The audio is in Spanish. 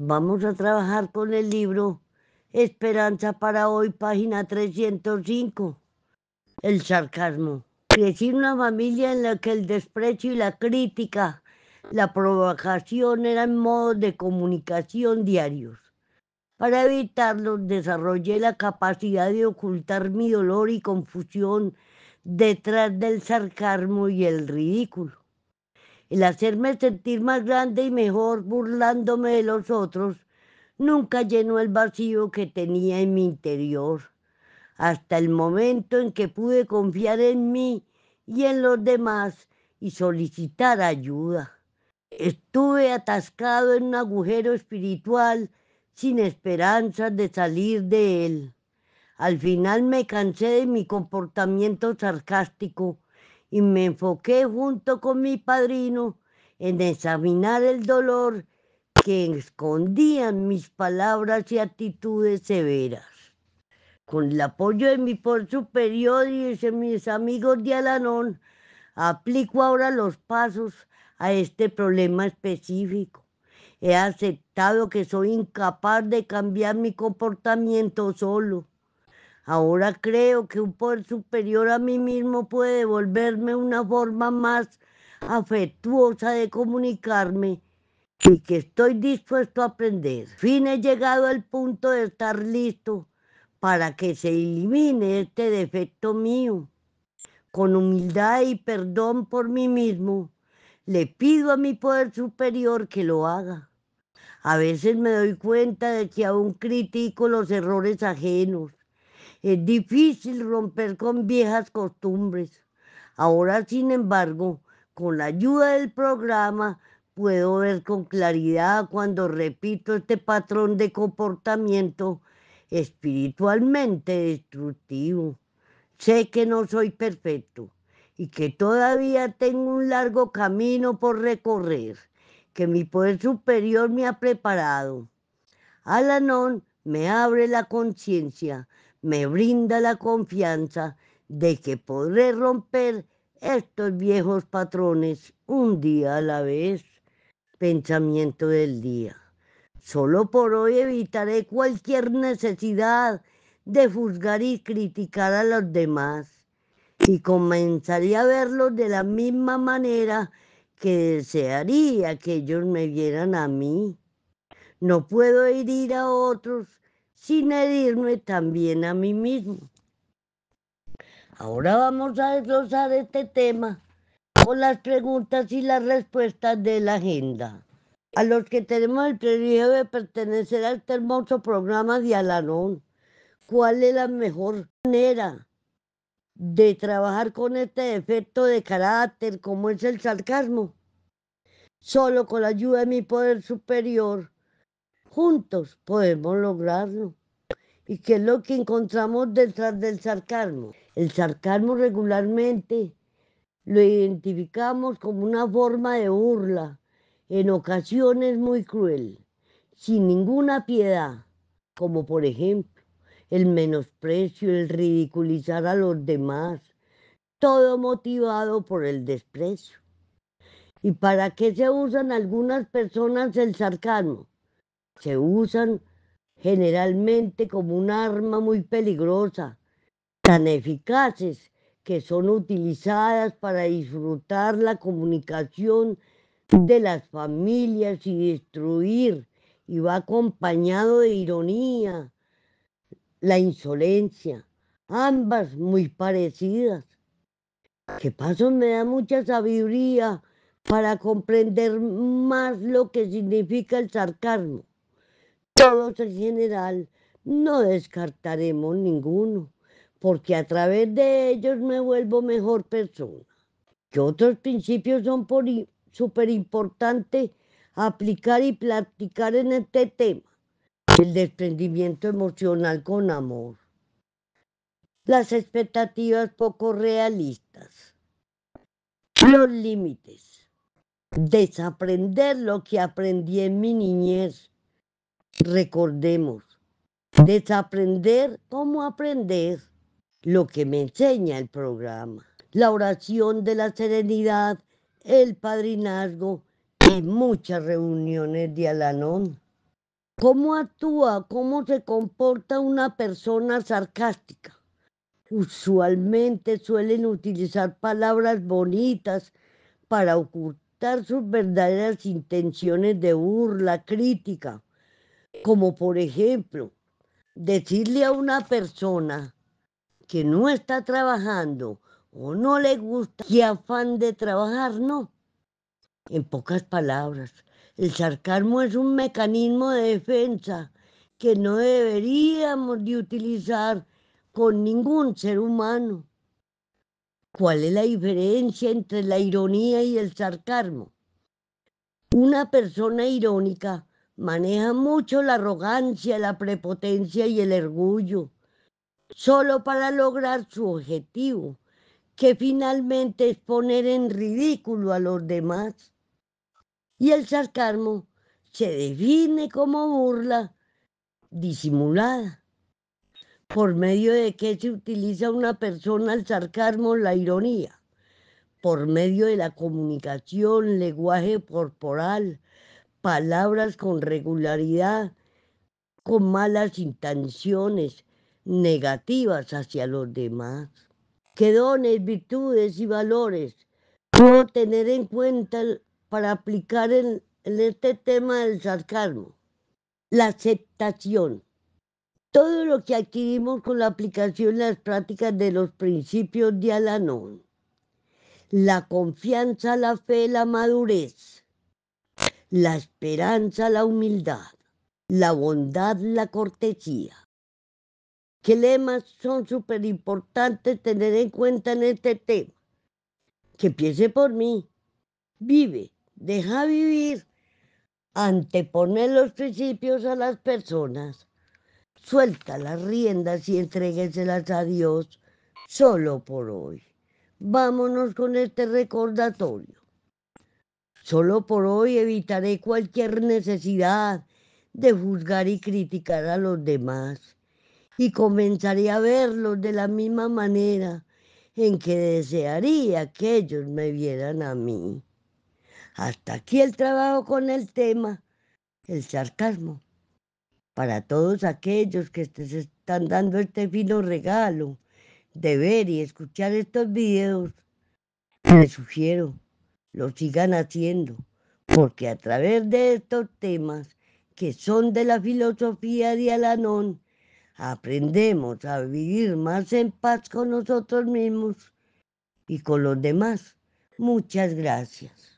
Vamos a trabajar con el libro Esperanza para hoy, página 305. El sarcasmo. Crecí en una familia en la que el desprecio y la crítica, la provocación eran modos de comunicación diarios. Para evitarlo, desarrollé la capacidad de ocultar mi dolor y confusión detrás del sarcasmo y el ridículo el hacerme sentir más grande y mejor burlándome de los otros, nunca llenó el vacío que tenía en mi interior, hasta el momento en que pude confiar en mí y en los demás y solicitar ayuda. Estuve atascado en un agujero espiritual sin esperanza de salir de él. Al final me cansé de mi comportamiento sarcástico y me enfoqué junto con mi padrino en examinar el dolor que escondían mis palabras y actitudes severas. Con el apoyo de mi por superior y de mis amigos de Alanón, aplico ahora los pasos a este problema específico. He aceptado que soy incapaz de cambiar mi comportamiento solo Ahora creo que un poder superior a mí mismo puede devolverme una forma más afectuosa de comunicarme y que estoy dispuesto a aprender. Fin he llegado al punto de estar listo para que se elimine este defecto mío. Con humildad y perdón por mí mismo, le pido a mi poder superior que lo haga. A veces me doy cuenta de que aún critico los errores ajenos es difícil romper con viejas costumbres. Ahora, sin embargo, con la ayuda del programa, puedo ver con claridad cuando repito este patrón de comportamiento espiritualmente destructivo. Sé que no soy perfecto y que todavía tengo un largo camino por recorrer, que mi poder superior me ha preparado. Alanón me abre la conciencia me brinda la confianza de que podré romper estos viejos patrones un día a la vez. Pensamiento del día. Solo por hoy evitaré cualquier necesidad de juzgar y criticar a los demás y comenzaré a verlos de la misma manera que desearía que ellos me vieran a mí. No puedo herir a otros sin herirme también a mí mismo. Ahora vamos a desglosar este tema con las preguntas y las respuestas de la agenda. A los que tenemos el privilegio de pertenecer a este hermoso programa de Alanón, ¿cuál es la mejor manera de trabajar con este defecto de carácter como es el sarcasmo? Solo con la ayuda de mi poder superior Juntos podemos lograrlo. ¿Y qué es lo que encontramos detrás del sarcasmo? El sarcasmo regularmente lo identificamos como una forma de burla, en ocasiones muy cruel, sin ninguna piedad, como por ejemplo el menosprecio, el ridiculizar a los demás, todo motivado por el desprecio. ¿Y para qué se usan algunas personas el sarcasmo? se usan generalmente como un arma muy peligrosa, tan eficaces que son utilizadas para disfrutar la comunicación de las familias y destruir, y va acompañado de ironía, la insolencia, ambas muy parecidas. Que paso me da mucha sabiduría para comprender más lo que significa el sarcasmo todos en general, no descartaremos ninguno, porque a través de ellos me vuelvo mejor persona. Que otros principios son súper importantes aplicar y practicar en este tema, el desprendimiento emocional con amor. Las expectativas poco realistas. Los límites. Desaprender lo que aprendí en mi niñez recordemos, desaprender cómo aprender lo que me enseña el programa. La oración de la serenidad, el padrinazgo y muchas reuniones de Alanón. ¿Cómo actúa, cómo se comporta una persona sarcástica? Usualmente suelen utilizar palabras bonitas para ocultar sus verdaderas intenciones de burla, crítica como por ejemplo, decirle a una persona que no está trabajando o no le gusta, que afán de trabajar, no. En pocas palabras, el sarcasmo es un mecanismo de defensa que no deberíamos de utilizar con ningún ser humano. ¿Cuál es la diferencia entre la ironía y el sarcasmo? Una persona irónica Maneja mucho la arrogancia, la prepotencia y el orgullo, solo para lograr su objetivo, que finalmente es poner en ridículo a los demás. Y el sarcasmo se define como burla disimulada por medio de qué se utiliza una persona el sarcasmo, la ironía, por medio de la comunicación, lenguaje corporal, palabras con regularidad, con malas intenciones negativas hacia los demás. Que dones, virtudes y valores puedo tener en cuenta para aplicar en, este tema del sarcasmo? La aceptación. Todo lo que adquirimos con la aplicación las prácticas de los principios de Alanón. La confianza, la fe, la madurez la esperanza, la humildad, la bondad, la cortesía. ¿Qué lemas son súper importantes tener en cuenta en este tema? Que empiece por mí. Vive, deja vivir, anteponer los principios a las personas. Suelta las riendas y entrégueselas a Dios solo por hoy. Vámonos con este recordatorio. Solo por hoy evitaré cualquier necesidad de juzgar y criticar a los demás y comenzaré a verlos de la misma manera en que desearía que ellos me vieran a mí. Hasta aquí el trabajo con el tema, el sarcasmo. Para todos aquellos que se están dando este fino regalo de ver y escuchar estos videos, les sugiero lo sigan haciendo, porque a través de estos temas que son de la filosofía de Alanón, aprendemos a vivir más en paz con nosotros mismos y con los demás. Muchas gracias.